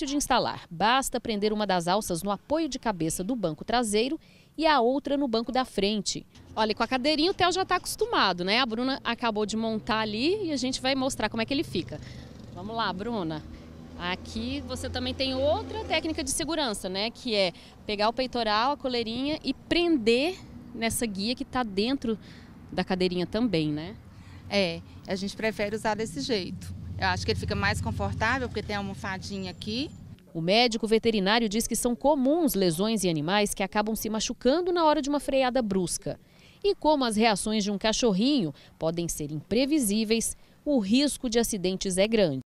fácil de instalar. Basta prender uma das alças no apoio de cabeça do banco traseiro e a outra no banco da frente. Olha, com a cadeirinha o Theo já está acostumado, né? A Bruna acabou de montar ali e a gente vai mostrar como é que ele fica. Vamos lá, Bruna. Aqui você também tem outra técnica de segurança, né? Que é pegar o peitoral, a coleirinha e prender nessa guia que está dentro da cadeirinha também, né? É, a gente prefere usar desse jeito. Eu acho que ele fica mais confortável porque tem a almofadinha aqui. O médico veterinário diz que são comuns lesões em animais que acabam se machucando na hora de uma freada brusca. E como as reações de um cachorrinho podem ser imprevisíveis, o risco de acidentes é grande.